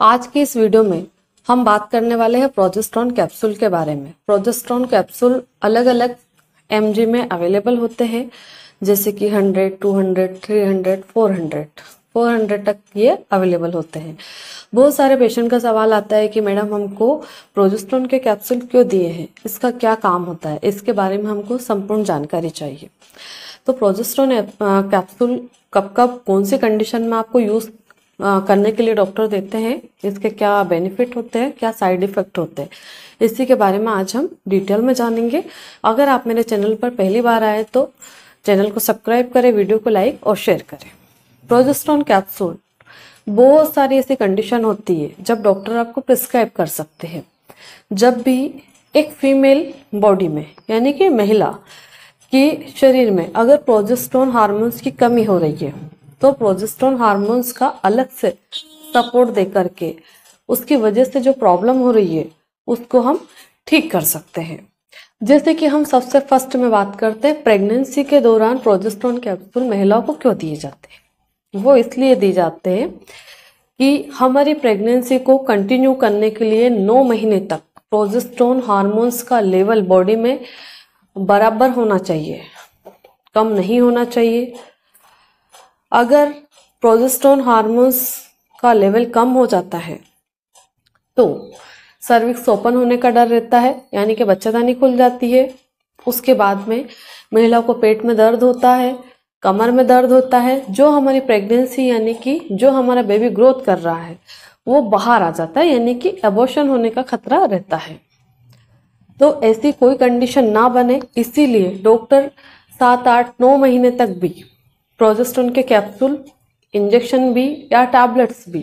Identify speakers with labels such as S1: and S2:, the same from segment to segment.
S1: आज की इस वीडियो में हम बात करने वाले हैं प्रोजेस्ट्रॉन कैप्सूल के बारे में प्रोजेस्ट्रॉन कैप्सूल अलग अलग एम में अवेलेबल होते हैं जैसे कि 100, 200, 300, 400, 400 तक ये अवेलेबल होते हैं बहुत सारे पेशेंट का सवाल आता है कि मैडम हमको प्रोजेस्ट्रॉन के कैप्सूल क्यों दिए हैं इसका क्या काम होता है इसके बारे में हमको संपूर्ण जानकारी चाहिए तो प्रोजेस्ट्रॉन कैप्सूल कब कब कौन सी कंडीशन में आपको यूज़ करने के लिए डॉक्टर देते हैं इसके क्या बेनिफिट होते हैं क्या साइड इफ़ेक्ट होते हैं इसी के बारे में आज हम डिटेल में जानेंगे अगर आप मेरे चैनल पर पहली बार आए तो चैनल को सब्सक्राइब करें वीडियो को लाइक और शेयर करें प्रोजेस्ट्रॉन कैप्सूल बहुत सारी ऐसी कंडीशन होती है जब डॉक्टर आपको प्रिस्क्राइब कर सकते हैं जब भी एक फीमेल बॉडी में यानी कि महिला के शरीर में अगर प्रोजेस्ट्रॉन हार्मोन्स की कमी हो रही है तो प्रोजेस्ट्रॉन हार्मोन्स का अलग से सपोर्ट दे करके उसकी वजह से जो प्रॉब्लम हो रही है उसको हम ठीक कर सकते हैं जैसे कि हम सबसे फर्स्ट में बात करते हैं प्रेगनेंसी के दौरान प्रोजेस्ट्रॉन कैप्सूल महिलाओं को क्यों दिए जाते हैं वो इसलिए दिए जाते हैं कि हमारी प्रेगनेंसी को कंटिन्यू करने के लिए नौ महीने तक प्रोजेस्ट्रॉन हार्मोन्स का लेवल बॉडी में बराबर होना चाहिए कम नहीं होना चाहिए अगर प्रोजेस्टोन हार्मोन्स का लेवल कम हो जाता है तो सर्विक्स ओपन होने का डर रहता है यानी कि बच्चादानी खुल जाती है उसके बाद में महिला को पेट में दर्द होता है कमर में दर्द होता है जो हमारी प्रेगनेंसी यानी कि जो हमारा बेबी ग्रोथ कर रहा है वो बाहर आ जाता है यानी कि एबोशन होने का खतरा रहता है तो ऐसी कोई कंडीशन ना बने इसीलिए डॉक्टर सात आठ नौ महीने तक भी प्रोजेस्टोन के कैप्सूल इंजेक्शन भी या टैबलेट्स भी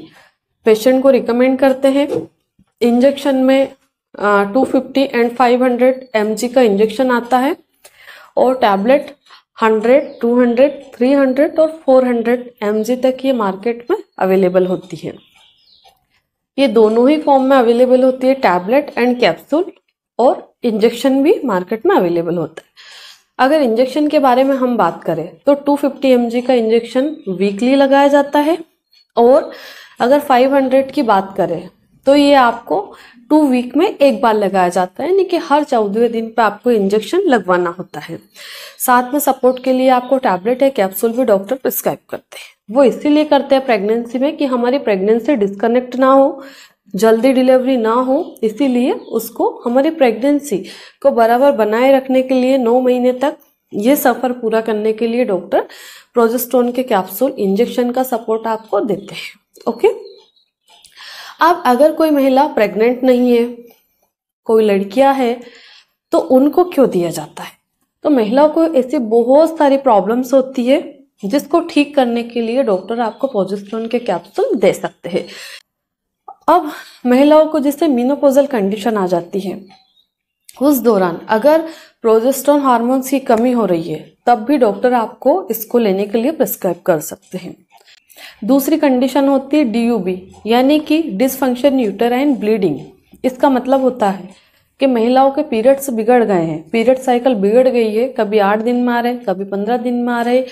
S1: पेशेंट को रिकमेंड करते हैं इंजेक्शन में two fifty and five hundred M का इंजेक्शन आता है और tablet hundred two hundred three hundred और फोर हंड्रेड एम तक ये मार्केट में अवेलेबल होती है ये दोनों ही फॉर्म में अवेलेबल होती है टैबलेट एंड कैप्सूल और इंजेक्शन भी मार्केट में अवेलेबल होता है अगर इंजेक्शन के बारे में हम बात करें तो 250 फिफ्टी का इंजेक्शन वीकली लगाया जाता है और अगर 500 की बात करें तो ये आपको टू वीक में एक बार लगाया जाता है यानी कि हर चौदहवें दिन पे आपको इंजेक्शन लगवाना होता है साथ में सपोर्ट के लिए आपको टैबलेट या कैप्सूल भी डॉक्टर प्रिस्क्राइब करते हैं वो इसीलिए करते हैं प्रेगनेंसी में कि हमारी प्रेगनेंसी डिस्कनेक्ट ना हो जल्दी डिलीवरी ना हो इसीलिए उसको हमारी प्रेगनेंसी को बराबर बनाए रखने के लिए नौ महीने तक ये सफ़र पूरा करने के लिए डॉक्टर प्रोजेस्ट्रोन के कैप्सूल इंजेक्शन का सपोर्ट आपको देते हैं ओके अब अगर कोई महिला प्रेग्नेंट नहीं है कोई लड़कियां है तो उनको क्यों दिया जाता है तो महिलाओं को ऐसी बहुत सारी प्रॉब्लम्स होती है जिसको ठीक करने के लिए डॉक्टर आपको पोजिस्ट्रोन के कैप्सूल दे सकते हैं अब महिलाओं को जिससे मीनोपोजल कंडीशन आ जाती है उस दौरान अगर प्रोजेस्टोन हार्मोन्स की कमी हो रही है तब भी डॉक्टर आपको इसको लेने के लिए प्रिस्क्राइब कर सकते हैं दूसरी कंडीशन होती है डीयूबी यानी कि डिसफंक्शन यूटेराइन ब्लीडिंग इसका मतलब होता है कि महिलाओं के पीरियड्स बिगड़ गए हैं पीरियड साइकिल बिगड़ गई है कभी आठ दिन में आ रहे कभी पंद्रह दिन में आ रहे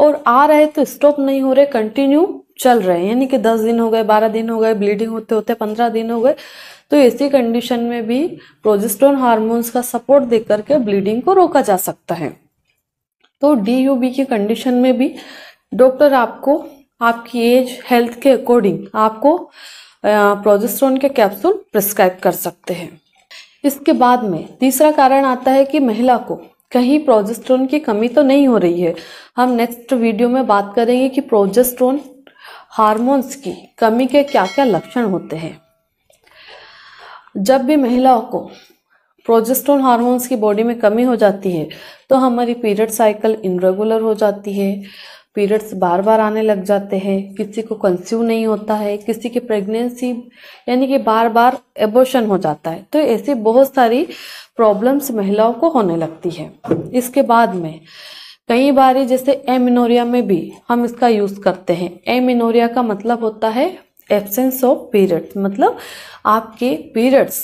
S1: और आ रहे तो स्टॉप नहीं हो रहे कंटिन्यू चल रहे हैं यानी कि दस दिन हो गए बारह दिन हो गए ब्लीडिंग होते होते पंद्रह दिन हो गए तो ऐसी कंडीशन में भी प्रोजेस्ट्रोन हार्मोन्स का सपोर्ट दे करके ब्लीडिंग को रोका जा सकता है तो डी की कंडीशन में भी डॉक्टर आपको आपकी एज हेल्थ के अकॉर्डिंग आपको प्रोजेस्ट्रोन के कैप्सूल प्रिस्क्राइब कर सकते हैं इसके बाद में तीसरा कारण आता है कि महिला को कहीं प्रोजेस्ट्रोन की कमी तो नहीं हो रही है हम नेक्स्ट वीडियो में बात करेंगे कि प्रोजेस्ट्रोन हार्मोन्स की कमी के क्या क्या लक्षण होते हैं जब भी महिलाओं को प्रोजेस्टोन हार्मोन्स की बॉडी में कमी हो जाती है तो हमारी पीरियड साइकिल इनरेगुलर हो जाती है पीरियड्स बार बार आने लग जाते हैं किसी को कंस्यूम नहीं होता है किसी की प्रेगनेंसी यानी कि बार बार एबोशन हो जाता है तो ऐसी बहुत सारी प्रॉब्लम्स महिलाओं को होने लगती है इसके बाद में कई बार जैसे एमिनोरिया में भी हम इसका यूज़ करते हैं एमिनोरिया का मतलब होता है एबसेंस ऑफ पीरियड्स मतलब आपके पीरियड्स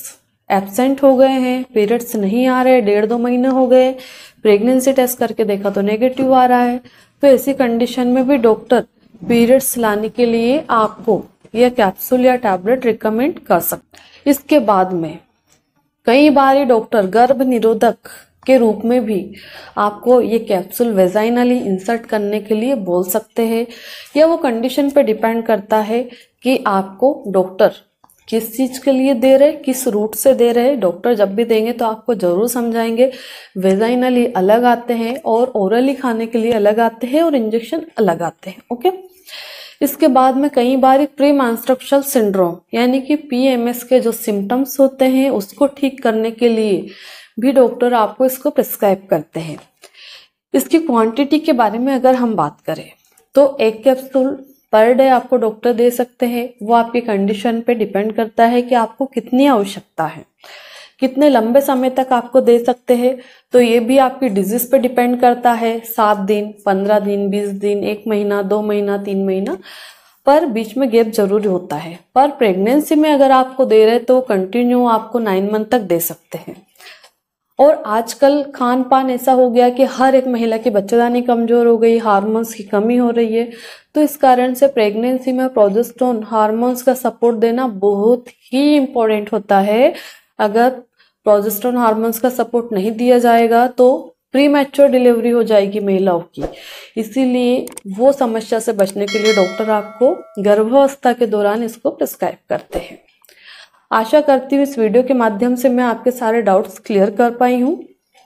S1: एबसेंट हो गए हैं पीरियड्स नहीं आ रहे डेढ़ दो महीने हो गए प्रेगनेंसी टेस्ट करके देखा तो नेगेटिव आ रहा है तो ऐसी कंडीशन में भी डॉक्टर पीरियड्स लाने के लिए आपको यह कैप्सूल या टैबलेट रिकमेंड कर सकते इसके बाद में कई बार डॉक्टर गर्भ निरोधक के रूप में भी आपको ये कैप्सूल वेजाइनली इंसर्ट करने के लिए बोल सकते हैं या वो कंडीशन पे डिपेंड करता है कि आपको डॉक्टर किस चीज़ के लिए दे रहे किस रूट से दे रहे डॉक्टर जब भी देंगे तो आपको ज़रूर समझाएंगे वेजाइनली अलग आते हैं और ओरली खाने के लिए अलग आते हैं और इंजेक्शन अलग आते हैं ओके इसके बाद में कई बार एक प्री मांसट्रक्चरल सिंड्रोम यानी कि पीएमएस के जो सिम्टम्स होते हैं उसको ठीक करने के लिए भी डॉक्टर आपको इसको प्रिस्क्राइब करते हैं इसकी क्वांटिटी के बारे में अगर हम बात करें तो एक कैप्सूल पर डे आपको डॉक्टर दे सकते हैं वो आपकी कंडीशन पे डिपेंड करता है कि आपको कितनी आवश्यकता है कितने लंबे समय तक आपको दे सकते हैं तो ये भी आपकी डिजीज पे डिपेंड करता है सात दिन पंद्रह दिन बीस दिन एक महीना दो महीना तीन महीना पर बीच में गैप जरूर होता है पर प्रेगनेंसी में अगर आपको दे रहे तो कंटिन्यू आपको नाइन मंथ तक दे सकते हैं और आजकल खान पान ऐसा हो गया कि हर एक महिला की बच्चेदानी कमज़ोर हो गई हार्मोन्स की कमी हो रही है तो इस कारण से प्रेगनेंसी में प्रोजेस्ट्रोन हार्मोन्स का सपोर्ट देना बहुत ही इम्पोर्टेंट होता है अगर प्रोजेस्ट्रोन हार्मोन्स का सपोर्ट नहीं दिया जाएगा तो प्री मैच्योर डिलीवरी हो जाएगी महिलाओं की इसीलिए वो समस्या से बचने के लिए डॉक्टर आपको गर्भावस्था के दौरान इसको प्रिस्क्राइब करते हैं आशा करती हूँ इस वीडियो के माध्यम से मैं आपके सारे डाउट्स क्लियर कर पाई हूँ